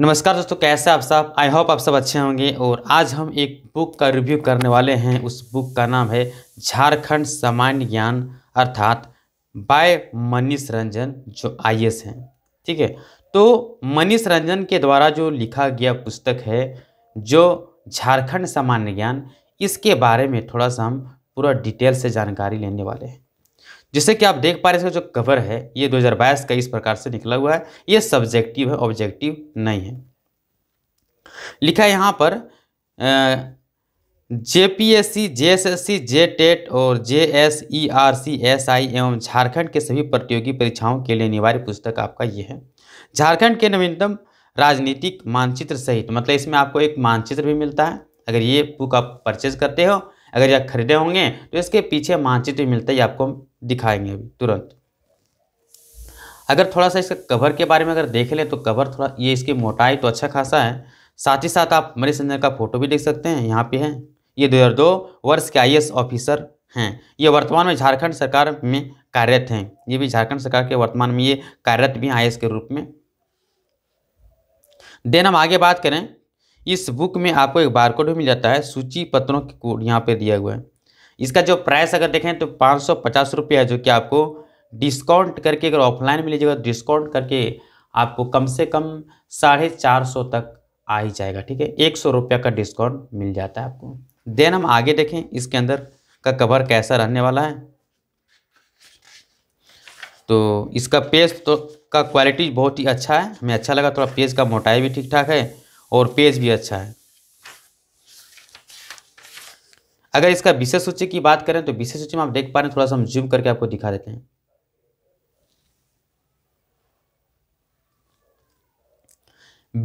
नमस्कार दोस्तों कैसे आप सब आई होप आप सब अच्छे होंगे और आज हम एक बुक का रिव्यू करने वाले हैं उस बुक का नाम है झारखंड सामान्य ज्ञान अर्थात बाय मनीष रंजन जो आई हैं ठीक है तो मनीष रंजन के द्वारा जो लिखा गया पुस्तक है जो झारखंड सामान्य ज्ञान इसके बारे में थोड़ा सा हम पूरा डिटेल से जानकारी लेने वाले हैं जिससे कि आप देख पा रहे हैं इसका जो कवर है ये 2022 का इस प्रकार से निकला हुआ है ये सब्जेक्टिव है ऑब्जेक्टिव नहीं है लिखा है यहाँ पर J P S C J S S C J TET और J S E R C S I एवं झारखंड के सभी प्रतियोगी परीक्षाओं के लिए अनिवार्य पुस्तक आपका ये है झारखंड के नवीनतम राजनीतिक मानचित्र सहित मतलब इसमें आपको एक मानचित्र भी मिलता है अगर ये बुक आप परचेज करते हो अगर यह खरीदे होंगे तो इसके पीछे मानचित्र मिलता है ये आपको दिखाएंगे अभी तुरंत अगर थोड़ा सा इसका कवर के बारे में अगर देख लें तो कवर थोड़ा ये इसकी मोटाई तो अच्छा खासा है साथ ही साथ आप मरीज संजय का फोटो भी देख सकते हैं यहाँ पे है ये दो हज़ार दो वर्ष के आई ऑफिसर हैं ये वर्तमान में झारखंड सरकार में कार्यरत हैं ये भी झारखंड सरकार के वर्तमान में ये कार्यरत भी हैं आई के रूप में देन हम आगे बात करें इस बुक में आपको एक बारकोड भी मिल जाता है सूची पत्रों के कोड यहाँ पे दिया हुआ है इसका जो प्राइस अगर देखें तो पाँच सौ पचास है जो कि आपको डिस्काउंट करके अगर ऑफलाइन में लीजिएगा डिस्काउंट करके आपको कम से कम साढ़े चार सौ तक आ ही जाएगा ठीक है एक सौ रुपया का डिस्काउंट मिल जाता है आपको देन हम आगे देखें इसके अंदर का कवर कैसा रहने वाला है तो इसका पेज तो का क्वालिटी बहुत ही अच्छा है हमें अच्छा लगा थोड़ा पेज का मोटाई भी ठीक ठाक है और पेज भी अच्छा है अगर इसका विशेष सूची की बात करें तो विशेष सूची में आप देख पा रहे हैं थोड़ा सा हम जूम करके आपको दिखा देते हैं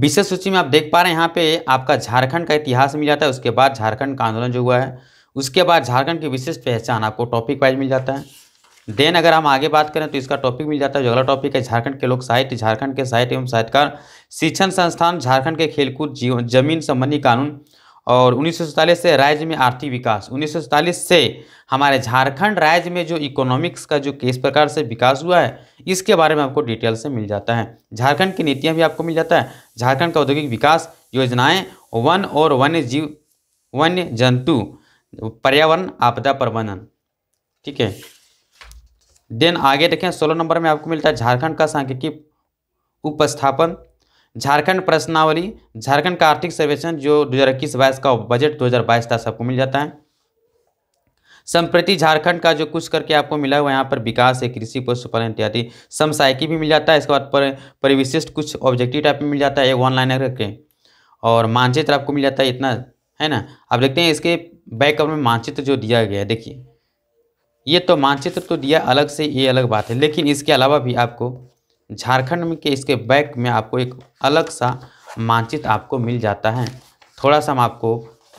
विशेष सूची में आप देख पा रहे हैं यहाँ पे आपका झारखंड का इतिहास मिल जाता है उसके बाद झारखंड का आंदोलन जो हुआ है उसके बाद झारखंड की विशिष्ट पहचान आपको टॉपिक वाइज मिल जाता है देन अगर हम आगे बात करें तो इसका टॉपिक मिल जाता है जो अगला टॉपिक है झारखंड के लोक साहित्य झारखंड के साहित्य एवं साहित्यकार शिक्षण संस्थान झारखंड के खेलकूद जीवन जमीन संबंधी कानून और उन्नीस से राज्य में आर्थिक विकास उन्नीस से हमारे झारखंड राज्य में जो इकोनॉमिक्स का जो किस प्रकार से विकास हुआ है इसके बारे में आपको डिटेल से मिल जाता है झारखंड की नीतियाँ भी आपको मिल जाता है झारखंड का औद्योगिक विकास योजनाएँ वन और वन्य जीव वन्य जंतु पर्यावरण आपदा प्रबंधन ठीक है देन आगे देखें सोलह नंबर में आपको मिलता है झारखंड का सांख्यिकी उपस्थापन झारखंड प्रश्नावली झारखंड का आर्थिक सर्वेक्षण जो दो हज़ार इक्कीस बाईस का बजट दो हज़ार बाईस तक सबको मिल जाता है संप्रति झारखंड का जो कुछ करके आपको मिला हुआ यहाँ पर विकास है कृषि पशुपालन इत्यादि समसायकी भी मिल जाता है इसके बाद पर परिविशिष्ट कुछ ऑब्जेक्टिव टाइप में मिल जाता है एक ऑनलाइन करके और मानचित्र आपको मिल जाता है इतना है ना आप देखते हैं इसके बैकअप में मानचित्र जो दिया गया है देखिए ये तो मानचित्र तो दिया अलग से ये अलग बात है लेकिन इसके अलावा भी आपको झारखंड में के इसके बैक में आपको एक अलग सा मानचित्र आपको मिल जाता है थोड़ा सा हम आपको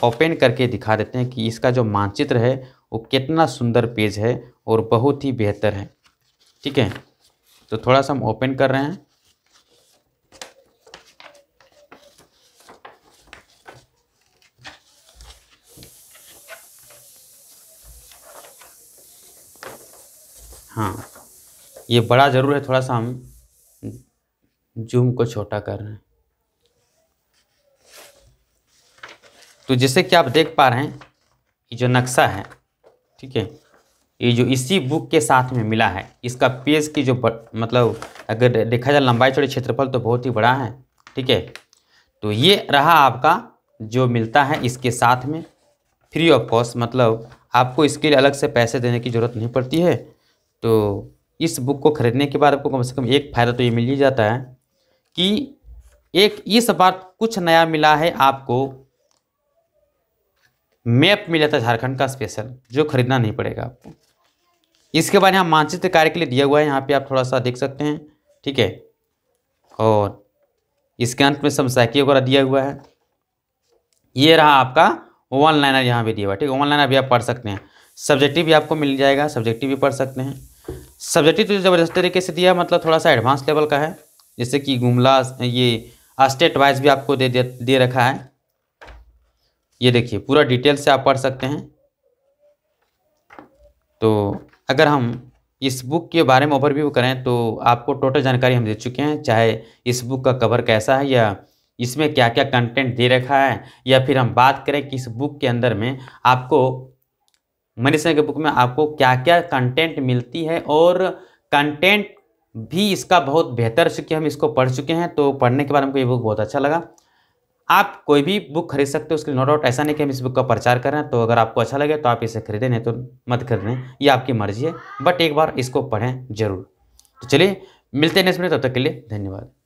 ओपन करके दिखा देते हैं कि इसका जो मानचित्र है वो कितना सुंदर पेज है और बहुत ही बेहतर है ठीक है तो थोड़ा सा हम ओपन कर रहे हैं हाँ ये बड़ा ज़रूर है थोड़ा सा हम जूम को छोटा कर रहे हैं तो जैसे कि आप देख पा रहे हैं ये जो नक्शा है ठीक है ये जो इसी बुक के साथ में मिला है इसका पेज की जो बर, मतलब अगर देखा जाए लंबाई चौड़ी क्षेत्रफल तो बहुत ही बड़ा है ठीक है तो ये रहा आपका जो मिलता है इसके साथ में फ्री ऑफ कॉस्ट मतलब आपको इसके लिए अलग से पैसे देने की ज़रूरत नहीं पड़ती है तो इस बुक को ख़रीदने के बाद आपको कम से कम एक फ़ायदा तो ये मिल ही जाता है कि एक इस बार कुछ नया मिला है आपको मैप मिला था झारखंड का स्पेशल जो खरीदना नहीं पड़ेगा आपको इसके बाद यहाँ मानचित्र कार्य के लिए दिया हुआ है यहाँ पे आप थोड़ा सा देख सकते हैं ठीक है और इसके अंत में समसाइकी वगैरह दिया हुआ है ये रहा आपका वन लाइनर यहाँ भी दिया हुआ ठीक है वन लाइनर भी आप पढ़ सकते हैं सब्जेक्टिव भी आपको मिल जाएगा सब्जेक्टिव भी पढ़ सकते हैं सब्जेक्टिव तो ज़बरदस्त तरीके से दिया मतलब थोड़ा सा एडवांस लेवल का है जैसे कि गुमला ये स्टेट वाइज भी आपको दे दे, दे रखा है ये देखिए पूरा डिटेल से आप पढ़ सकते हैं तो अगर हम इस बुक के बारे में ओवरव्यू करें तो आपको टोटल जानकारी हम दे चुके हैं चाहे इस बुक का कवर कैसा है या इसमें क्या क्या कंटेंट दे रखा है या फिर हम बात करें कि इस बुक के अंदर में आपको मनीष के बुक में आपको क्या क्या कंटेंट मिलती है और कंटेंट भी इसका बहुत बेहतर चूँकि हम इसको पढ़ चुके हैं तो पढ़ने के बाद हमको ये बुक बहुत अच्छा लगा आप कोई भी बुक खरीद सकते हो उसके लिए नो डाउट ऐसा नहीं कि हम इस बुक का प्रचार कर रहे हैं तो अगर आपको अच्छा लगे तो आप इसे खरीदें नहीं तो मत खरीदें ये आपकी मर्जी है बट एक बार इसको पढ़ें जरूर तो चलिए मिलते हैं नेक्स्ट में तब तक के लिए धन्यवाद